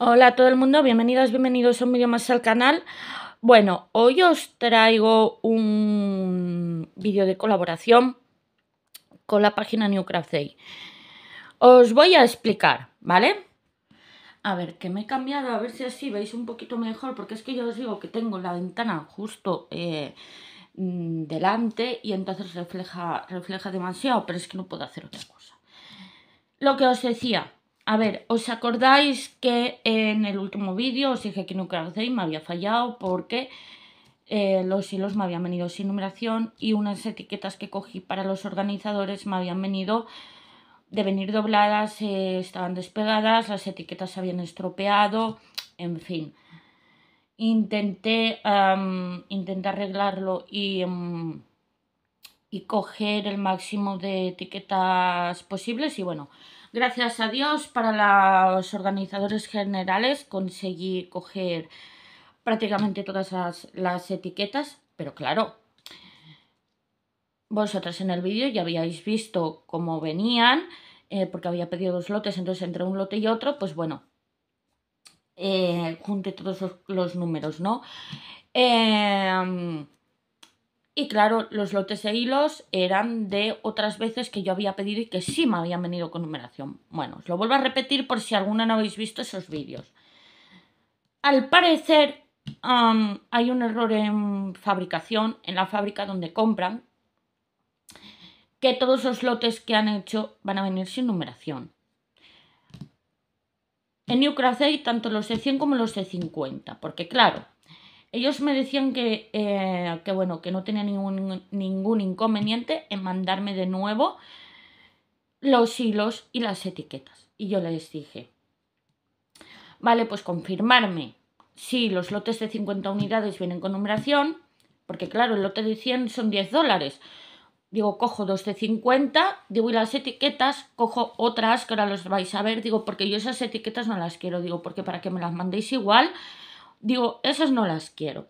Hola a todo el mundo, bienvenidas, bienvenidos a un vídeo más al canal. Bueno, hoy os traigo un vídeo de colaboración con la página Newcraft Day. Os voy a explicar, ¿vale? A ver, que me he cambiado, a ver si así veis un poquito mejor, porque es que yo os digo que tengo la ventana justo eh, mm, delante y entonces refleja, refleja demasiado, pero es que no puedo hacer otra cosa. Lo que os decía, a ver, ¿os acordáis que en el último vídeo os dije que Nuclear Day me había fallado porque eh, los hilos me habían venido sin numeración y unas etiquetas que cogí para los organizadores me habían venido de venir dobladas, eh, estaban despegadas, las etiquetas se habían estropeado, en fin. Intenté, intentar arreglarlo y, mm, y coger el máximo de etiquetas posibles y bueno... Gracias a Dios, para los organizadores generales conseguí coger prácticamente todas las, etiquetas, pero claro, vosotras en el vídeo ya habíais visto cómo venían, eh, porque había pedido dos lotes, entonces entre un lote y otro, pues bueno, eh, junté todos los, números, ¿no? Eh, y claro, los lotes de hilos eran de otras veces que yo había pedido y que sí me habían venido con numeración. Bueno, os lo vuelvo a repetir por si alguna no habéis visto esos vídeos. Al parecer hay un error en fabricación, en la fábrica donde compran, que todos los lotes que han hecho van a venir sin numeración. En New hay tanto los de 100 como los de 50, porque claro, ellos me decían eh, que, bueno, que no tenía ningún, ningún inconveniente en mandarme de nuevo los hilos y las etiquetas. Y yo les dije, vale, pues confirmarme si los lotes de 50 unidades vienen con numeración, porque claro, el lote de 100 son 10 dólares. Digo, cojo dos de 50, digo, y las etiquetas, cojo otras que ahora los vais a ver, digo, porque yo esas etiquetas no las quiero, digo, porque para que me las mandéis igual, digo, esas no las quiero.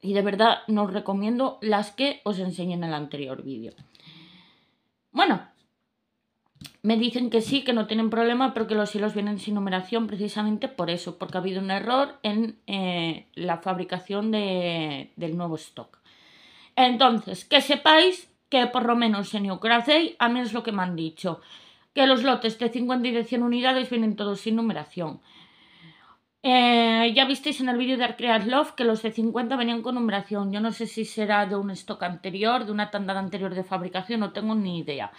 Y de verdad os recomiendo las que os enseñé en el anterior vídeo. Bueno, me dicen que sí, que no tienen problema, pero que los hilos vienen sin numeración precisamente por eso, porque ha habido un error en eh, la fabricación del nuevo stock. Entonces, que sepáis que por lo menos en Ucrazy, a mí es lo que me han dicho, que los lotes de 50 y de 100 unidades vienen todos sin numeración. Eh, ya visteis en el vídeo de Arcreas Love que los de 50 venían con numeración. Yo no sé si será de un stock anterior, de una tanda anterior de fabricación, no tengo ni idea.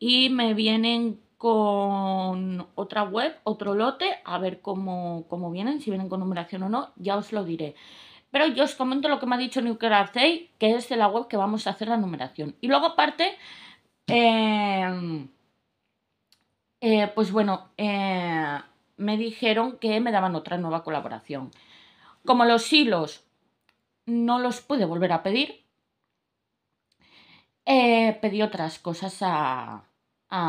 Y me vienen con otra web, otro lote, a ver cómo, vienen, si vienen con numeración o no, ya os lo diré. Pero yo os comento lo que me ha dicho Newcraft que es de la web que vamos a hacer la numeración. Y luego aparte, eh, eh, pues bueno, Eh me dijeron que me daban otra nueva colaboración. Como los hilos no los pude volver a pedir, eh, pedí otras cosas a,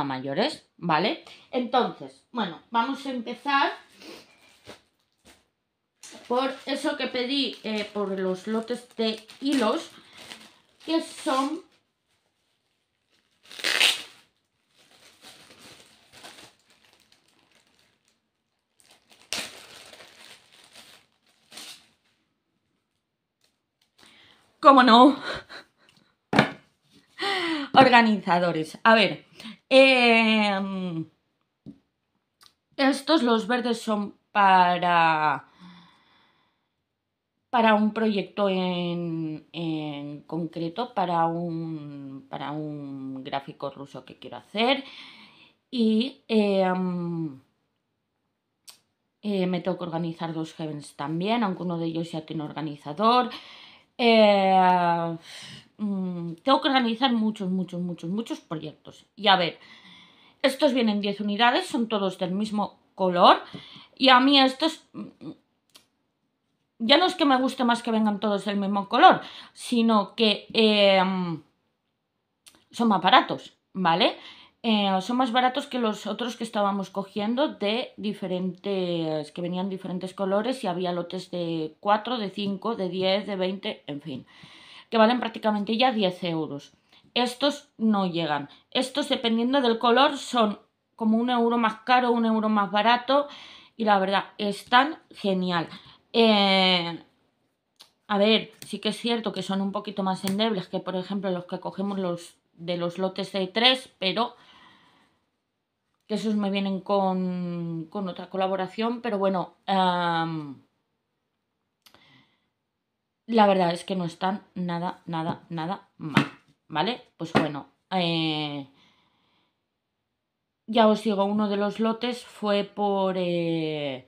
mayores, ¿vale? Entonces, bueno, vamos a empezar por eso que pedí eh, por los lotes de hilos, que son Como no? Organizadores. A ver. Em, estos, los verdes, son para, para un proyecto en, concreto, para un, para un gráfico ruso que quiero hacer. Y em, eh, me tengo que organizar dos Heavens también, aunque uno de ellos ya tiene organizador. Eh, mm, tengo que organizar muchos, muchos, muchos, muchos proyectos. Y a ver, estos vienen 10 unidades, son todos del mismo color. Y a mí estos... Mm, ya no es que me guste más que vengan todos del mismo color, sino que eh, mm, son más baratos, ¿vale? Eh, son más baratos que los otros que estábamos cogiendo de diferentes, que venían diferentes colores y había lotes de 4, de 5, de 10, de 20, en fin, que valen prácticamente ya 10 euros. Estos no llegan. Estos, dependiendo del color, son como un euro más caro, un euro más barato y la verdad, están genial. Eh, a ver, sí que es cierto que son un poquito más endebles que, por ejemplo, los que cogemos los de los lotes de 3, pero que esos me vienen con, otra colaboración, pero bueno, la verdad es que no están nada, nada, nada mal, ¿vale? Pues bueno, eh, ya os digo, uno de los lotes fue por... Eh,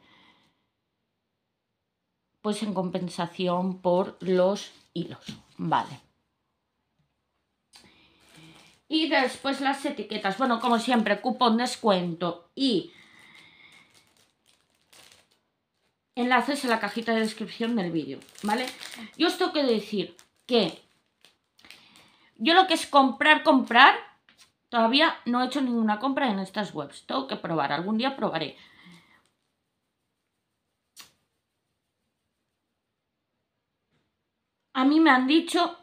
pues en compensación por los hilos, ¿vale? Y después las etiquetas. Bueno, como siempre, cupón descuento y enlaces en la cajita de descripción del vídeo, ¿vale? Yo os tengo que decir que yo lo que es comprar, comprar, todavía no he hecho ninguna compra en estas webs. Tengo que probar, algún día probaré. A mí me han dicho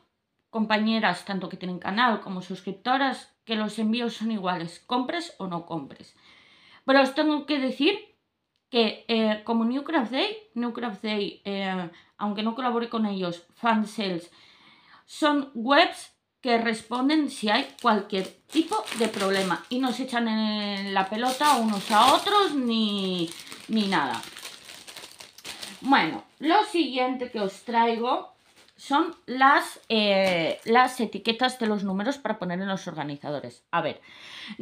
compañeras, tanto que tienen canal como suscriptoras, que los envíos son iguales, compres o no compres. Pero os tengo que decir que eh, como Newcraft Day, Day, eh, aunque no colabore con ellos, Fan Sales, son webs que responden si hay cualquier tipo de problema y no se echan en la pelota unos a otros ni, ni nada. Bueno, lo siguiente que os traigo son eh, las, etiquetas de los números para poner en los organizadores. A ver,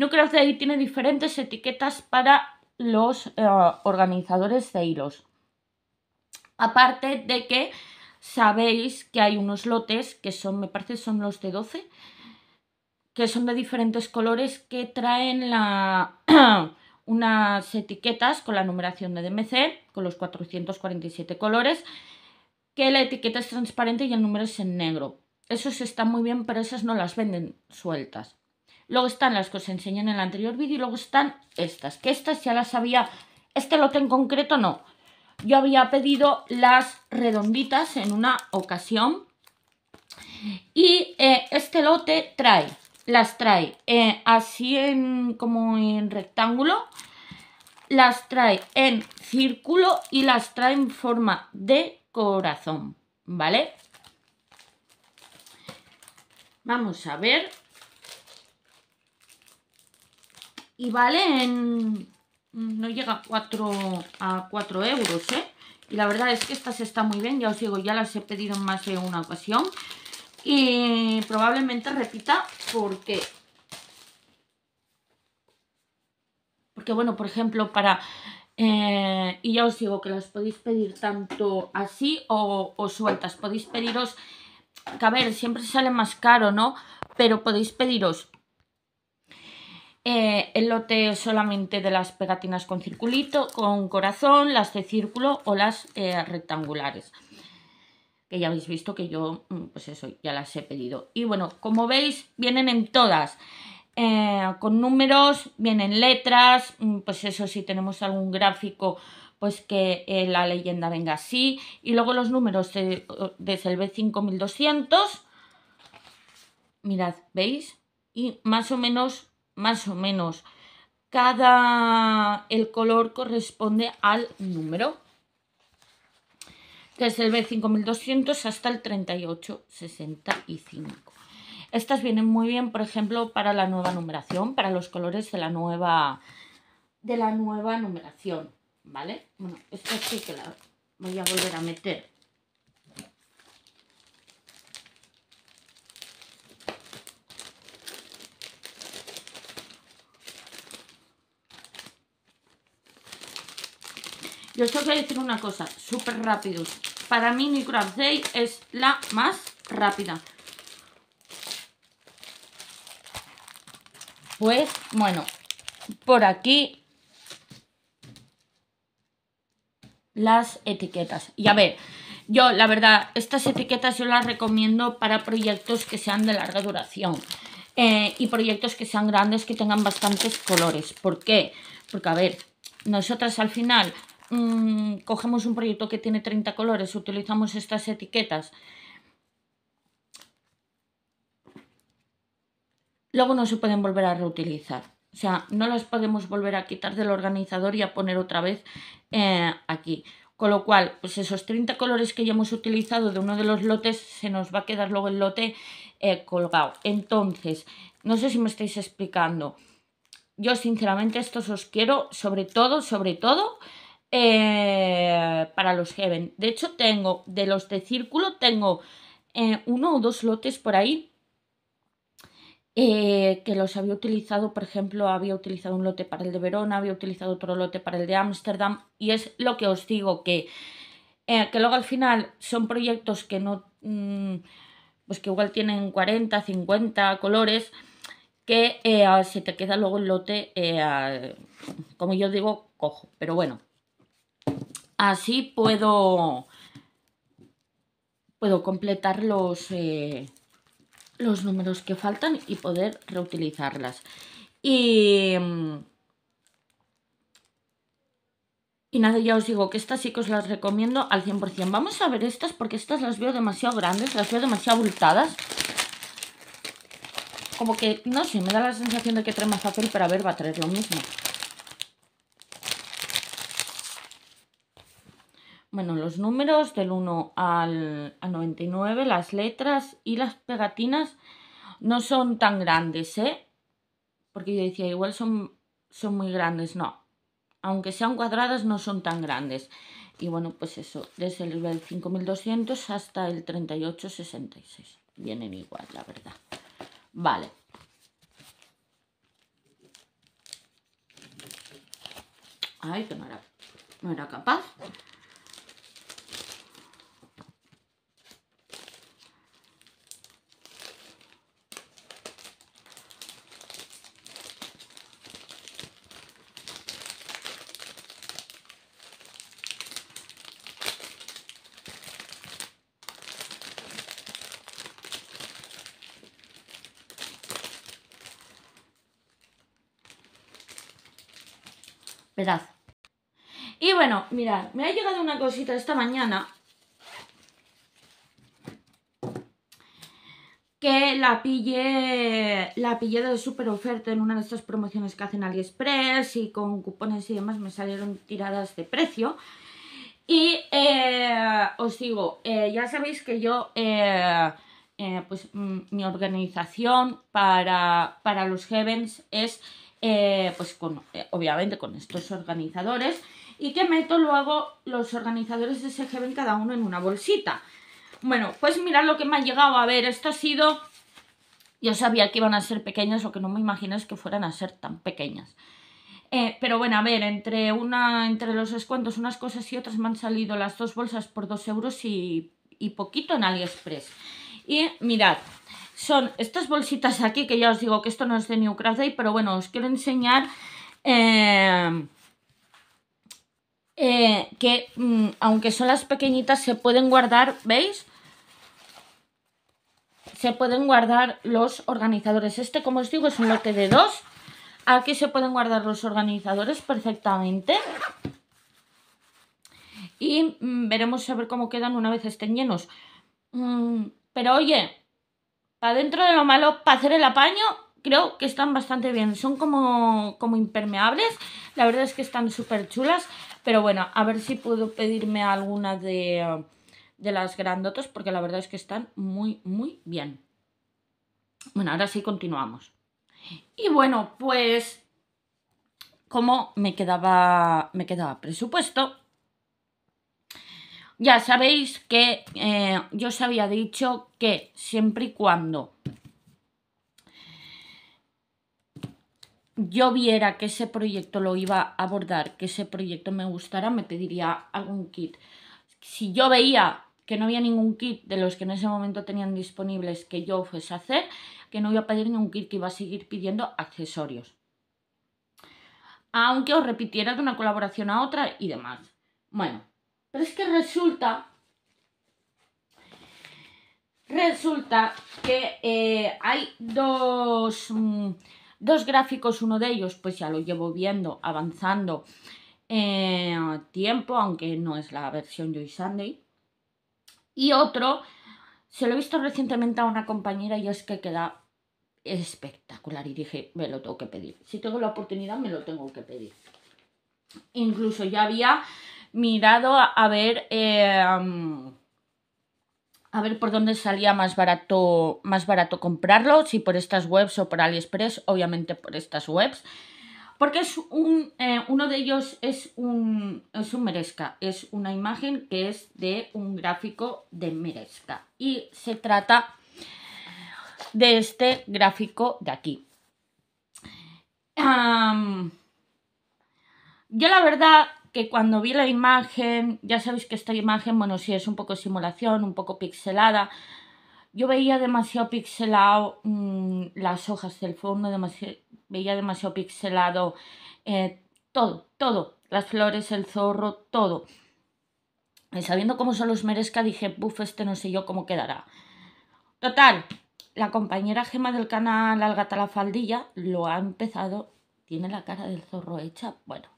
creo de ahí tiene diferentes etiquetas para los eh, organizadores de hilos. Aparte de que sabéis que hay unos lotes que son, me parece, son los de 12, que son de diferentes colores que traen la... unas etiquetas con la numeración de DMC, con los 447 colores que la etiqueta es transparente y el número es en negro. Esos están muy bien, pero esas no las venden sueltas. Luego están las que os enseñé en el anterior vídeo y luego están estas, que estas ya las había, este lote en concreto no. Yo había pedido las redonditas en una ocasión y eh, este lote trae, las trae eh, así en, como en rectángulo, las trae en círculo y las trae en forma de corazón, ¿vale? Vamos a ver. Y vale en... No llega a 4, a 4 euros, ¿eh? Y la verdad es que estas están muy bien, ya os digo, ya las he pedido en más de una ocasión. Y probablemente repita porque... Porque bueno, por ejemplo, para eh, y ya os digo que las podéis pedir tanto así o, sueltas. Podéis pediros, que a ver, siempre sale más caro, ¿no? Pero podéis pediros eh, el lote solamente de las pegatinas con circulito, con corazón, las de círculo o las eh, rectangulares. Que ya habéis visto que yo, mm, pues eso, ya las he pedido. Y bueno, como veis, vienen en todas. Eh, con números, vienen letras, mm, pues eso si tenemos algún gráfico, pues que eh, la leyenda venga así. Y luego los números desde el B5200, mirad, ¿veis? Y más o menos, más o menos, cada, el color corresponde al número. Desde el B5200 hasta el 3865. Estas vienen muy bien, por ejemplo, para la nueva numeración, para los colores de la nueva, de la nueva numeración, ¿vale? Bueno, esta sí que la voy a volver a meter. Y os voy que decir una cosa, súper rápidos. Para mí Micro Day es la más rápida. Pues bueno, por aquí las etiquetas. Y a ver, yo la verdad, estas etiquetas yo las recomiendo para proyectos que sean de larga duración eh, y proyectos que sean grandes, que tengan bastantes colores. ¿Por qué? Porque a ver, nosotras al final mm, cogemos un proyecto que tiene 30 colores, utilizamos estas etiquetas luego no se pueden volver a reutilizar. O sea, no las podemos volver a quitar del organizador y a poner otra vez eh, aquí. Con lo cual, pues esos 30 colores que ya hemos utilizado de uno de los lotes, se nos va a quedar luego el lote eh, colgado. Entonces, no sé si me estáis explicando. Yo sinceramente estos os quiero, sobre todo, sobre todo, eh, para los Heaven. De hecho, tengo, de los de círculo, tengo uno o dos lotes por ahí eh, que los había utilizado, por ejemplo, había utilizado un lote para el de Verona, había utilizado otro lote para el de Ámsterdam, y es lo que os digo, que, eh, que luego al final son proyectos que no, mm, pues que igual tienen 40, 50 colores, que eh, ah, se te queda luego el lote, ah, como yo digo, cojo, pero bueno, así puedo, puedo completar los los números que faltan y poder reutilizarlas. Y, y nada, ya os digo que estas sí que os las recomiendo al 100%. Vamos a ver estas porque estas las veo demasiado grandes, las veo demasiado abultadas. Como que, no sé, me da la sensación de que trae más papel, pero a ver, va a traer lo mismo. bueno, los números del 1 al, 99, las letras y las pegatinas no son tan grandes, ¿eh? Porque yo decía, igual son, son muy grandes, no. Aunque sean cuadradas, no son tan grandes. Y bueno, pues eso, desde el nivel 5200 hasta el 3866. Vienen igual, la verdad. Vale. Ay, que no no era capaz. verdad Y bueno, mirad, me ha llegado una cosita esta mañana. Que la pillé, la pillé de super oferta en una de estas promociones que hacen AliExpress y con cupones y demás me salieron tiradas de precio. Y eh, os digo, eh, ya sabéis que yo, eh, pues mm, mi organización para, para los Heavens es eh, pues con, eh, obviamente con estos organizadores y que meto luego los organizadores de ese e cada uno en una bolsita. Bueno, pues mirad lo que me ha llegado. A ver, esto ha sido... Yo sabía que iban a ser pequeñas, lo que no me imagino es que fueran a ser tan pequeñas. Eh, pero bueno, a ver, entre, una, entre los descuentos, unas cosas y otras me han salido las dos bolsas por 2 euros y, y poquito en AliExpress. Y mirad, son estas bolsitas aquí, que ya os digo que esto no es de New Craft pero bueno, os quiero enseñar eh, eh, que mm, aunque son las pequeñitas se pueden guardar, ¿veis? Se pueden guardar los organizadores. Este, como os digo, es un lote de dos. Aquí se pueden guardar los organizadores perfectamente. Y mm, veremos a ver cómo quedan una vez estén llenos. Mm, pero oye, adentro dentro de lo malo, para hacer el apaño, creo que están bastante bien. Son como, como impermeables. La verdad es que están súper chulas. Pero bueno, a ver si puedo pedirme alguna de, de las grandotas porque la verdad es que están muy, muy bien. Bueno, ahora sí continuamos. Y bueno, pues como me quedaba, me quedaba presupuesto, ya sabéis que eh, yo os había dicho que siempre y cuando yo viera que ese proyecto lo iba a abordar, que ese proyecto me gustara, me pediría algún kit. Si yo veía que no había ningún kit de los que en ese momento tenían disponibles que yo fuese a hacer, que no iba a pedir ningún kit, que iba a seguir pidiendo accesorios. Aunque os repitiera de una colaboración a otra y demás. Bueno, pero es que resulta, resulta que eh, hay mm, dos, gráficos, uno de ellos pues ya lo llevo viendo, avanzando eh, tiempo, aunque no es la versión Joy Sunday. Y otro, se lo he visto recientemente a una compañera y es que queda espectacular y dije, me lo tengo que pedir. Si tengo la oportunidad, me lo tengo que pedir. Incluso ya había mirado a, ver... Eh, a ver por dónde salía más barato, más barato comprarlo, si por estas webs o por AliExpress, obviamente por estas webs. Porque es un, eh, uno de ellos es un, es un Merezca, es una imagen que es de un gráfico de Merezca. Y se trata de este gráfico de aquí. yo la verdad que cuando vi la imagen, ya sabéis que esta imagen, bueno, si es un poco simulación, un poco pixelada, yo veía demasiado pixelado mm, las hojas del fondo, demasiado, veía demasiado pixelado eh, todo, todo, las flores, el zorro, todo. Y sabiendo cómo se los merezca, dije, buf, este no sé yo cómo quedará. Total, la compañera Gema del canal Algata la Faldilla lo ha empezado, tiene la cara del zorro hecha, bueno,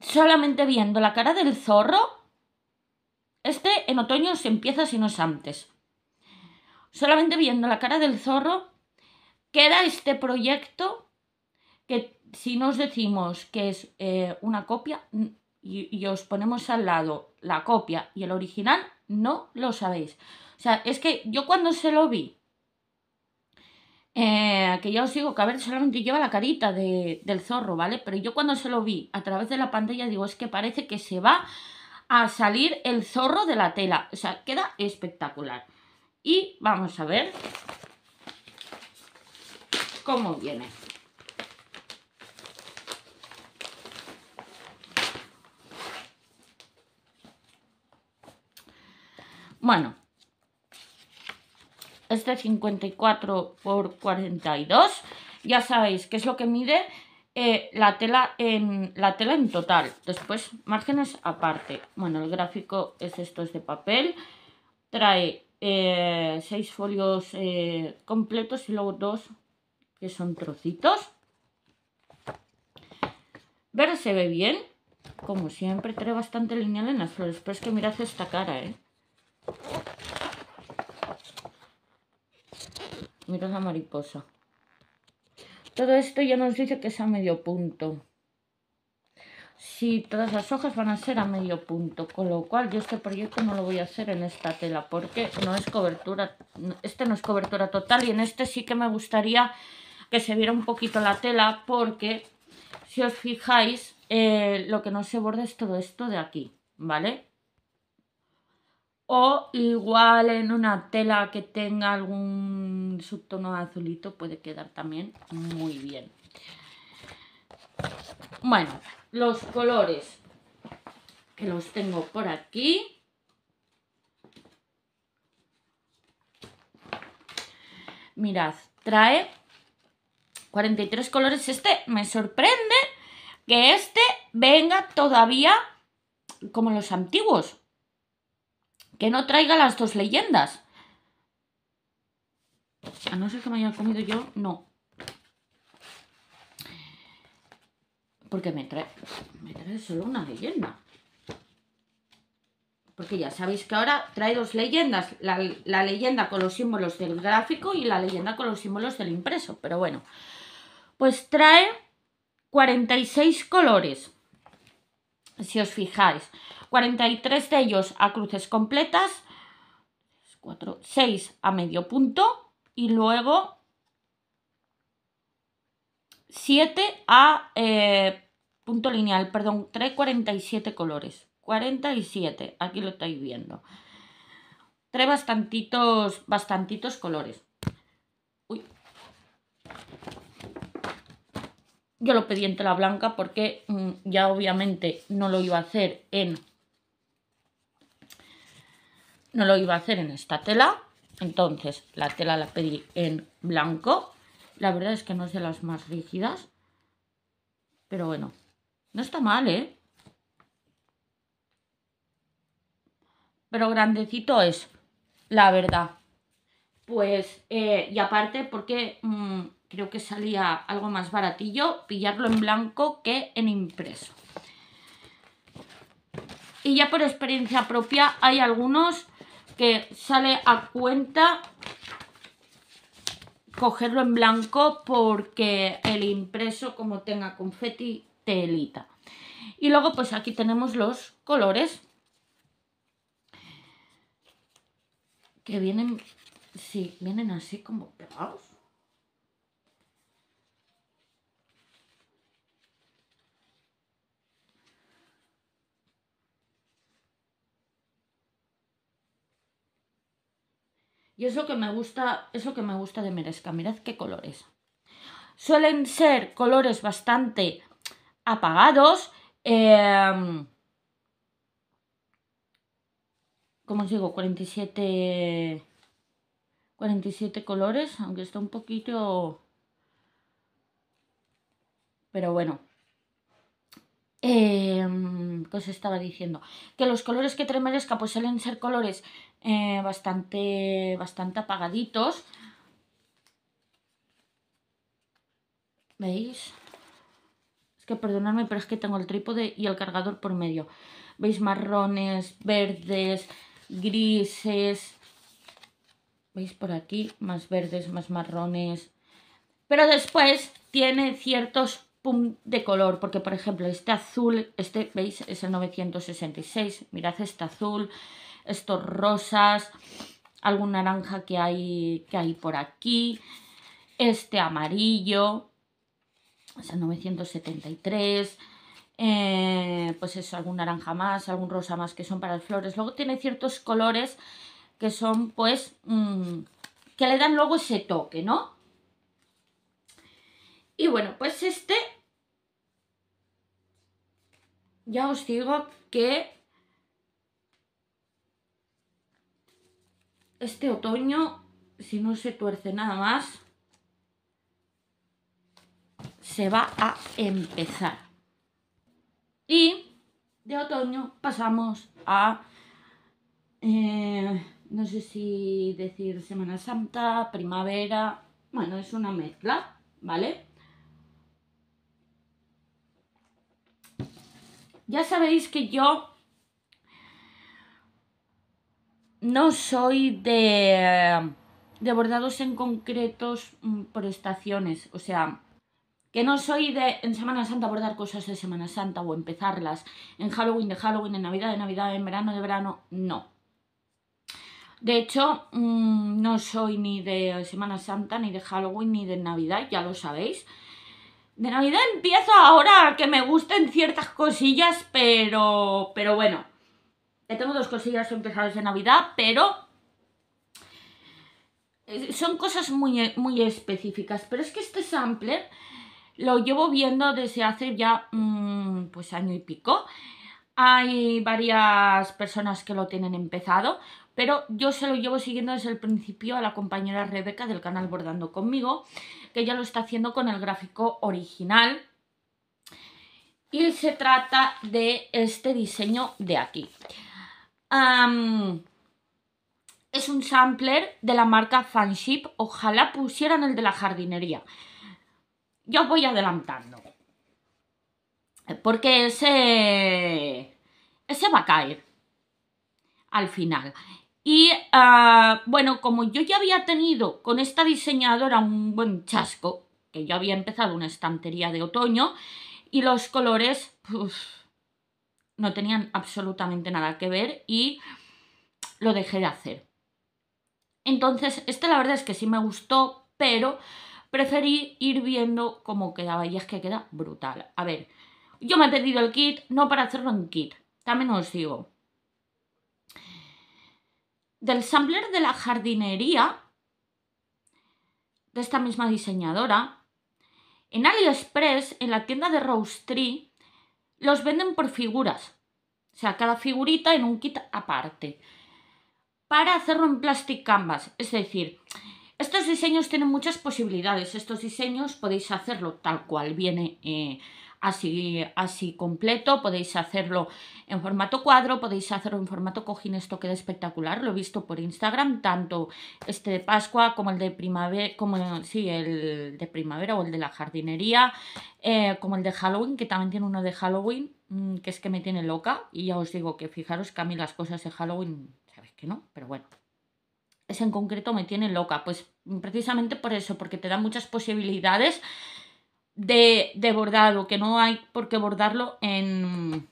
solamente viendo la cara del zorro, este en otoño se empieza si no es antes. Solamente viendo la cara del zorro, queda este proyecto que si nos decimos que es eh, una copia y, y, os ponemos al lado la copia y el original, no lo sabéis. O sea, es que yo cuando se lo vi eh, que ya os digo que a ver, solamente lleva la carita del zorro, ¿vale? Pero yo cuando se lo vi a través de la pantalla digo, es que parece que se va a salir el zorro de la tela. O sea, queda espectacular. Y vamos a ver cómo viene. Bueno, es este 54 por 42. Ya sabéis qué es lo que mide eh, la, tela en, la tela en total. Después, márgenes aparte. Bueno, el gráfico es esto, es de papel. Trae eh, seis folios eh, completos y luego dos que son trocitos. ver se ve bien. Como siempre, trae bastante lineal en las flores. Pero es que mirad esta cara, ¿eh? Mira la mariposa. Todo esto ya nos dice que es a medio punto. Si sí, todas las hojas van a ser a medio punto, con lo cual yo este proyecto no lo voy a hacer en esta tela porque no es cobertura, este no es cobertura total y en este sí que me gustaría que se viera un poquito la tela porque si os fijáis eh, lo que no se borda es todo esto de aquí, ¿vale? o igual en una tela que tenga algún subtono azulito puede quedar también muy bien. Bueno, los colores que los tengo por aquí. Mirad, trae 43 colores. Este me sorprende que este venga todavía como los antiguos. Que no traiga las dos leyendas. A no ser que me haya comido yo, no. Porque me trae, solo una leyenda. Porque ya sabéis que ahora trae dos leyendas. La, la leyenda con los símbolos del gráfico y la leyenda con los símbolos del impreso. Pero bueno, pues trae 46 colores. Si os fijáis. 43 de ellos a cruces completas, 6 a medio punto y luego 7 a eh, punto lineal, perdón, trae 47 colores, 47, aquí lo estáis viendo. Trae bastantitos, bastantitos colores. Uy. Yo lo pedí en tela blanca porque mm, ya obviamente no lo iba a hacer en no lo iba a hacer en esta tela, entonces la tela la pedí en blanco. La verdad es que no es de las más rígidas, pero bueno, no está mal, ¿eh? Pero grandecito es, la verdad. Pues, eh, y aparte, porque mm, creo que salía algo más baratillo pillarlo en blanco que en impreso. Y ya por experiencia propia hay algunos que sale a cuenta cogerlo en blanco porque el impreso como tenga confeti telita y luego pues aquí tenemos los colores que vienen sí vienen así como pegados Y es lo que me gusta, es lo que me gusta de Merezca. Mirad qué colores. Suelen ser colores bastante apagados. Eh, em, como os digo, 47, 47 colores, aunque está un poquito... Pero bueno, eh, os estaba diciendo? Que los colores que trae pues suelen ser colores eh, bastante, bastante apagaditos. ¿Veis? Es que perdonadme, pero es que tengo el trípode y el cargador por medio. ¿Veis? Marrones, verdes, grises. ¿Veis por aquí? Más verdes, más marrones. Pero después tiene ciertos de color, porque por ejemplo este azul, este veis es el 966, mirad este azul, estos rosas, algún naranja que hay, que hay por aquí, este amarillo, es el 973, eh, pues eso, algún naranja más, algún rosa más que son para las flores. Luego tiene ciertos colores que son pues mm, que le dan luego ese toque, ¿no? Y bueno, pues este ya os digo que este otoño, si no se tuerce nada más, se va a empezar. Y de otoño pasamos a, eh, no sé si decir Semana Santa, primavera, bueno, es una mezcla, ¿vale? Ya sabéis que yo no soy de, de bordados en concretos mm, por estaciones, o sea, que no soy de en Semana Santa abordar cosas de Semana Santa o empezarlas en Halloween de Halloween, en Navidad de Navidad, en verano de verano, no. De hecho, mm, no soy ni de Semana Santa, ni de Halloween, ni de Navidad, ya lo sabéis. De Navidad empiezo ahora que me gusten ciertas cosillas, pero, pero bueno. tengo dos cosillas empezadas de Navidad, pero eh, son cosas muy, muy específicas. Pero es que este sampler lo llevo viendo desde hace ya un mm, pues año y pico. Hay varias personas que lo tienen empezado, pero yo se lo llevo siguiendo desde el principio a la compañera Rebeca del canal Bordando conmigo, que ella lo está haciendo con el gráfico original. Y se trata de este diseño de aquí. es un sampler de la marca Fanship. Ojalá pusieran el de la jardinería. Yo voy adelantando. Porque ese, ese va a caer al final. Y ah, bueno, como yo ya había tenido con esta diseñadora un buen chasco, que yo había empezado una estantería de otoño y los colores pues, no tenían absolutamente nada que ver y lo dejé de hacer. Entonces, este la verdad es que sí me gustó, pero preferí ir viendo cómo quedaba y es que queda brutal. A ver, yo me he pedido el kit no para hacerlo en kit, también os digo, del sampler de la jardinería de esta misma diseñadora. En AliExpress, en la tienda de Rose Tree, los venden por figuras. O sea, cada figurita en un kit aparte. Para hacerlo en plastic canvas. Es decir, estos diseños tienen muchas posibilidades. Estos diseños podéis hacerlo tal cual viene eh, así, así completo, podéis hacerlo en formato cuadro, podéis hacerlo en formato cojín, esto queda espectacular, lo he visto por Instagram, tanto este de Pascua como el de primavera, como sí, el de primavera o el de la jardinería, eh, como el de Halloween, que también tiene uno de Halloween, mm, que es que me tiene loca, y ya os digo que fijaros que a mí las cosas de Halloween, sabéis que no, pero bueno, es en concreto me tiene loca, pues precisamente por eso, porque te da muchas posibilidades de, bordado, que no hay por qué bordarlo en,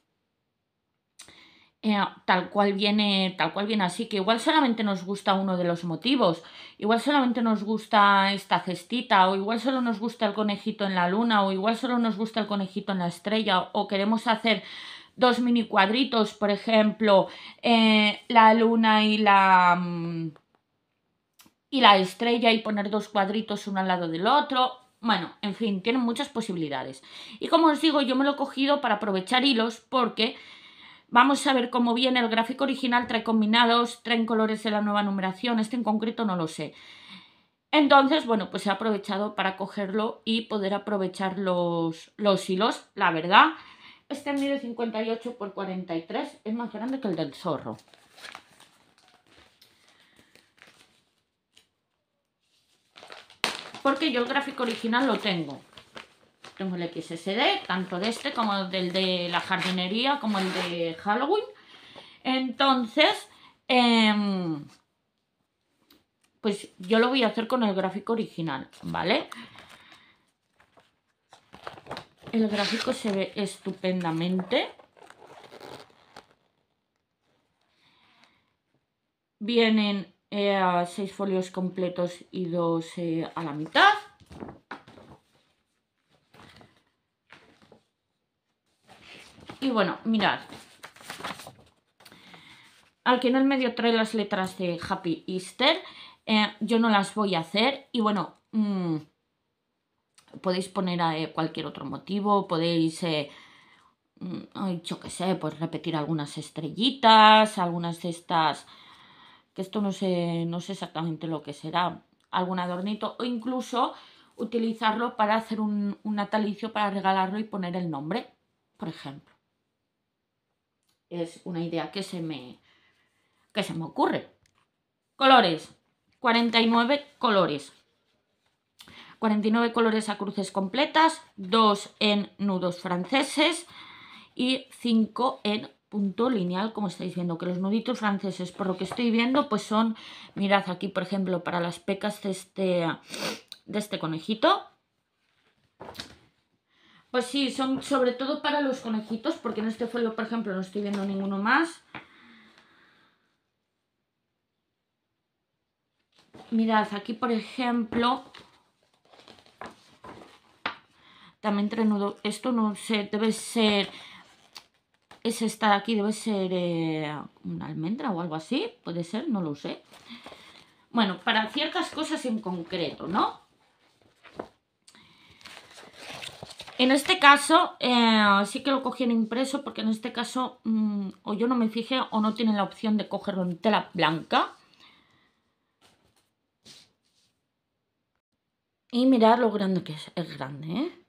eh, tal cual viene tal cual viene así que igual solamente nos gusta uno de los motivos igual solamente nos gusta esta cestita o igual solo nos gusta el conejito en la luna o igual solo nos gusta el conejito en la estrella o queremos hacer dos mini cuadritos por ejemplo eh, la luna y la mm, y la estrella y poner dos cuadritos uno al lado del otro bueno, en fin, tienen muchas posibilidades. Y como os digo, yo me lo he cogido para aprovechar hilos porque vamos a ver cómo viene el gráfico original, trae combinados, traen colores de la nueva numeración, este en concreto no lo sé. Entonces, bueno, pues he aprovechado para cogerlo y poder aprovechar los, los hilos, la verdad. Este mide 58 x 43, es más grande que el del zorro. porque yo el gráfico original lo tengo. Tengo el XSD, tanto de este como del de la jardinería, como el de Halloween. Entonces, em, pues yo lo voy a hacer con el gráfico original, ¿vale? El gráfico se ve estupendamente. Vienen 6 eh, seis folios completos y dos eh, a la mitad. Y bueno, mirad. que en el medio trae las letras de Happy Easter. Eh, yo no las voy a hacer y bueno, mm, podéis poner a cualquier otro motivo, podéis mm, yo qué sé, pues repetir algunas estrellitas, algunas de estas que esto no sé, sé exactamente lo que será, algún adornito o incluso utilizarlo para hacer un, natalicio, para regalarlo y poner el nombre, por ejemplo. Es una idea que se me, que se me ocurre. Colores, 49 colores. 49 colores a cruces completas, 2 en nudos franceses y 5 en punto lineal, como estáis viendo, que los nuditos franceses, por lo que estoy viendo, pues son, mirad aquí, por ejemplo, para las pecas de este, de este conejito, pues sí, son sobre todo para los conejitos, porque en este folio, por ejemplo, no estoy viendo ninguno más. Mirad, aquí, por ejemplo, también trenudo. Esto no se debe ser es esta aquí, debe ser eh, una almendra o algo así, puede ser, no lo sé. Bueno, para ciertas cosas en concreto, ¿no? En este caso, eh, sí que lo cogí en impreso porque en este caso mm, o yo no me fijé o no tienen la opción de cogerlo en tela blanca. Y mirad lo grande que es. Es grande, ¿eh?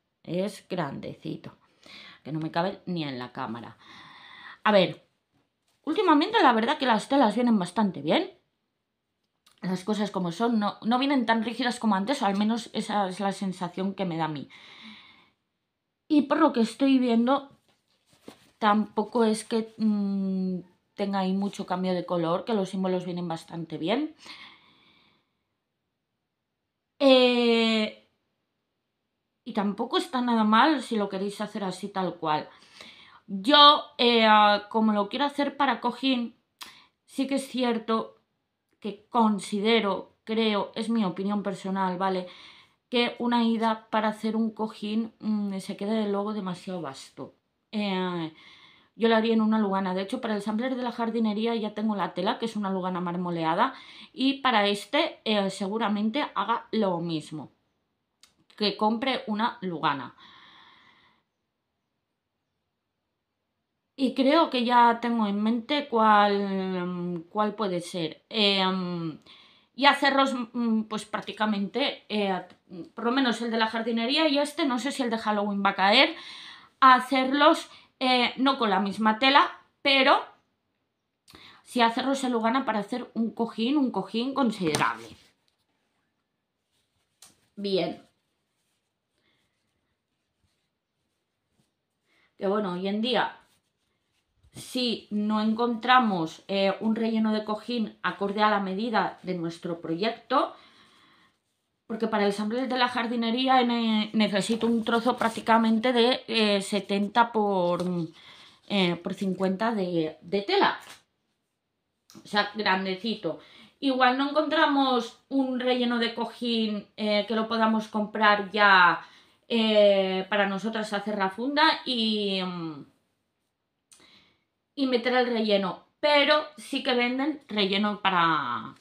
Es grandecito que no me cabe ni en la cámara. A ver, últimamente la verdad que las telas vienen bastante bien. Las cosas como son, no, vienen tan rígidas como antes, o al menos esa es la sensación que me da a mí. Y por lo que estoy viendo, tampoco es que mm, tenga ahí mucho cambio de color, que los símbolos vienen bastante bien. Eh, y tampoco está nada mal si lo queréis hacer así tal cual. Yo, eh, como lo quiero hacer para cojín, sí que es cierto que considero, creo, es mi opinión personal, ¿vale? Que una ida para hacer un cojín mm, se queda luego demasiado vasto. Eh, yo la haría en una lugana. De hecho, para el sampler de la jardinería ya tengo la tela, que es una lugana marmoleada, y para este eh, seguramente haga lo mismo que compre una Lugana. Y creo que ya tengo en mente cuál, cuál puede ser. Em, y hacerlos, mm, pues prácticamente, eh, por lo menos el de la jardinería y este, no sé si el de Halloween va a caer, hacerlos eh, no con la misma tela, pero Si hacerlos en Lugana para hacer un cojín, un cojín considerable. Bien. que bueno, hoy en día, si no encontramos eh, un relleno de cojín acorde a la medida de nuestro proyecto, porque para el sample de la jardinería necesito un trozo prácticamente de 70 eh, por, 50 eh, de, tela. O sea, grandecito. Igual no encontramos un relleno de cojín que lo podamos comprar ya eh, para nosotras hacer la funda y, mm, y meter el relleno. Pero sí que venden relleno para.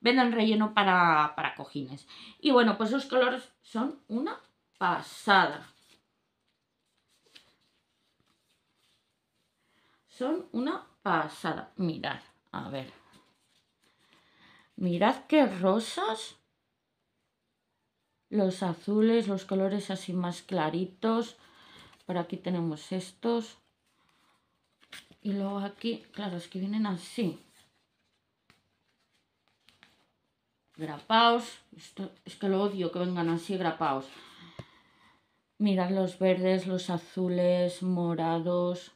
Venden relleno para, para cojines. Y bueno, pues los colores son una pasada. Son una pasada. Mirad, a ver. Mirad qué rosas los azules, los colores así más claritos. Por aquí tenemos estos. Y luego aquí, claro, es que vienen así. Grapaos. es que lo odio que vengan así grapaos. Mirad los verdes, los azules, morados,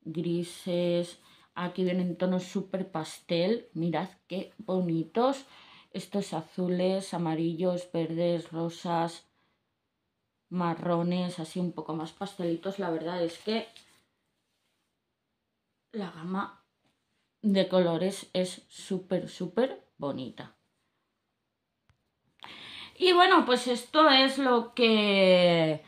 grises. Aquí vienen tonos súper pastel. Mirad qué bonitos estos azules, amarillos, verdes, rosas, marrones, así un poco más pastelitos. La verdad es que la gama de colores es súper, súper bonita. Y bueno, pues esto es lo que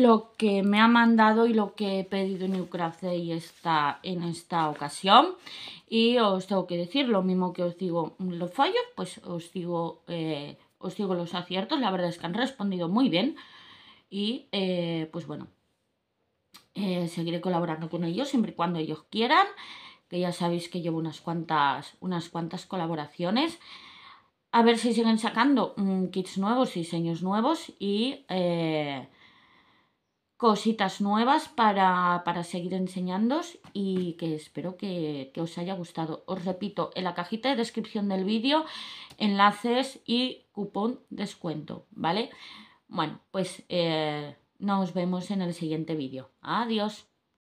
lo que me ha mandado y lo que he pedido en new y está en esta ocasión. Y os tengo que decir lo mismo que os digo los fallos, pues os digo, eh, os digo los aciertos. La verdad es que han respondido muy bien. Y eh, pues bueno, eh, seguiré colaborando con ellos siempre y cuando ellos quieran. Que ya sabéis que llevo unas cuantas, unas cuantas colaboraciones. A ver si siguen sacando mm, kits nuevos diseños nuevos. Y cositas nuevas para, para seguir enseñándos y que espero que, que, os haya gustado. Os repito, en la cajita de descripción del vídeo, enlaces y cupón descuento, ¿vale? Bueno, pues eh, nos vemos en el siguiente vídeo. Adiós.